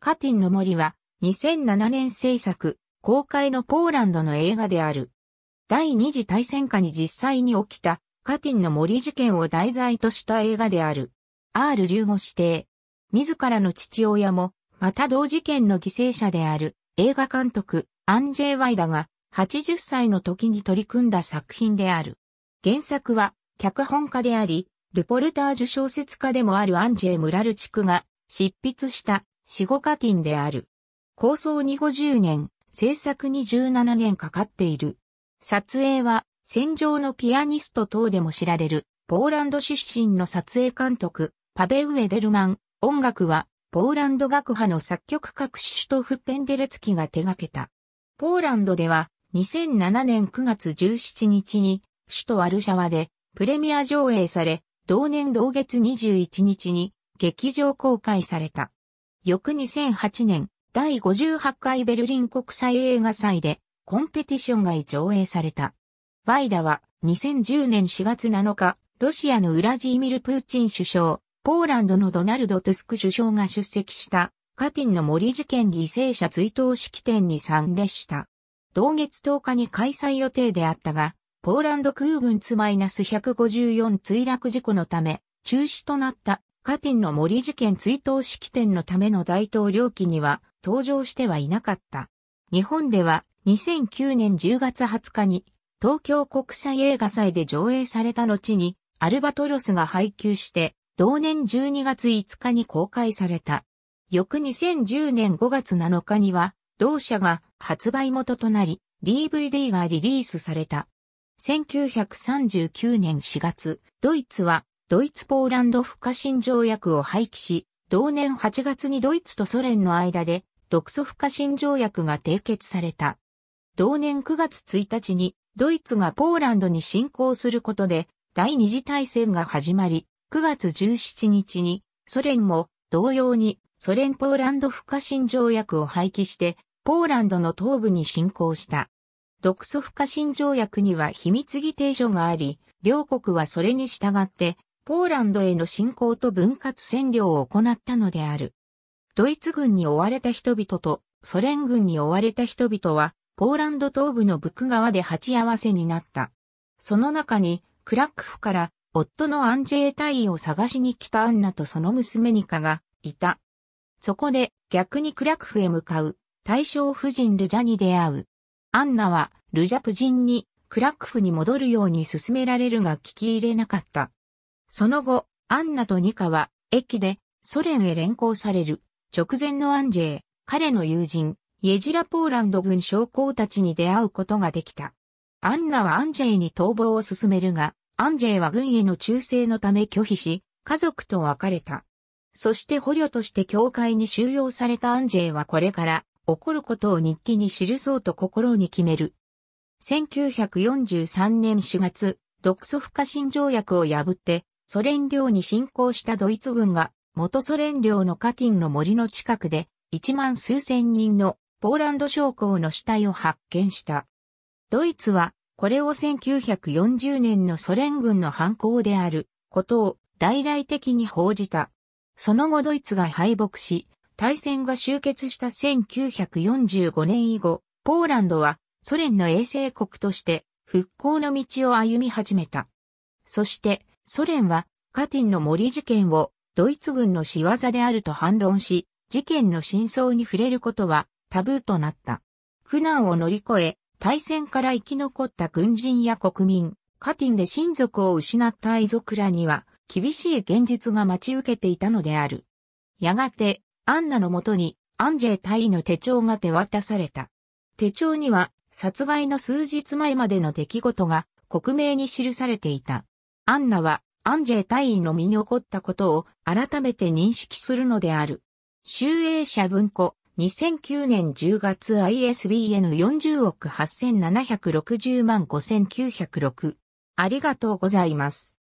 カティンの森は2007年制作、公開のポーランドの映画である。第二次大戦下に実際に起きたカティンの森事件を題材とした映画である。R15 指定。自らの父親も、また同事件の犠牲者である映画監督アンジェイ・ワイダが80歳の時に取り組んだ作品である。原作は脚本家であり、ルポルター受賞小説家でもあるアンジェイ・ムラルチクが執筆した死後課金である。構想に50年、制作に17年かかっている。撮影は、戦場のピアニスト等でも知られる、ポーランド出身の撮影監督、パベウ・ェデルマン。音楽は、ポーランド楽派の作曲家クシュトフ・ペンデレツキが手掛けた。ポーランドでは、2007年9月17日に、首都ワルシャワで、プレミア上映され、同年同月21日に、劇場公開された。翌2008年、第58回ベルリン国際映画祭で、コンペティションが上映された。ワイダは、2010年4月7日、ロシアのウラジーミル・プーチン首相、ポーランドのドナルド・トゥスク首相が出席した、カティンの森事件犠牲者追悼式典に参列した。同月10日に開催予定であったが、ポーランド空軍ツ -154 墜落事故のため、中止となったカティンの森事件追悼式典のための大統領期には登場してはいなかった。日本では2009年10月20日に東京国際映画祭で上映された後にアルバトロスが配給して同年12月5日に公開された。翌2010年5月7日には同社が発売元となり DVD がリリースされた。1939年4月、ドイツはドイツポーランド不可侵条約を廃棄し、同年8月にドイツとソ連の間で独ソ不可侵条約が締結された。同年9月1日にドイツがポーランドに侵攻することで第二次大戦が始まり、9月17日にソ連も同様にソ連ポーランド不可侵条約を廃棄してポーランドの東部に侵攻した。独ソ不可侵条約には秘密議定書があり、両国はそれに従ってポーランドへの侵攻と分割占領を行ったのである。ドイツ軍に追われた人々とソ連軍に追われた人々は、ポーランド東部のブク川で鉢合わせになった。その中に、クラックフから夫のアンジェイ隊員を探しに来たアンナとその娘ニカがいた。そこで逆にクラックフへ向かう大将夫人ルジャに出会う。アンナはルジャ夫人にクラックフに戻るように勧められるが聞き入れなかった。その後、アンナとニカは、駅で、ソ連へ連行される。直前のアンジェ彼の友人、イェジラポーランド軍将校たちに出会うことができた。アンナはアンジェイに逃亡を進めるが、アンジェイは軍への忠誠のため拒否し、家族と別れた。そして捕虜として教会に収容されたアンジェイはこれから起こることを日記に記そうと心に決める。1943年4月、独ソ不可侵条約を破ってソ連領に侵攻したドイツ軍が、元ソ連領のカティンの森の近くで、一万数千人のポーランド将校の死体を発見した。ドイツは、これを1940年のソ連軍の犯行であることを大々的に報じた。その後ドイツが敗北し、大戦が終結した1945年以後、ポーランドはソ連の衛星国として復興の道を歩み始めた。そしてソ連はカティンの森事件をドイツ軍の仕業であると反論し、事件の真相に触れることはタブーとなった。苦難を乗り越え、大戦から生き残った軍人や国民、カティンで親族を失った遺族らには、厳しい現実が待ち受けていたのである。やがて、アンナのもとに、アンジェ大尉の手帳が手渡された。手帳には、殺害の数日前までの出来事が、克明に記されていた。アンナは、アンジェ大尉の身に起こったことを改めて認識するのである。集英社文庫、2009年10月 ISBN 40億8760万5906。ありがとうございます。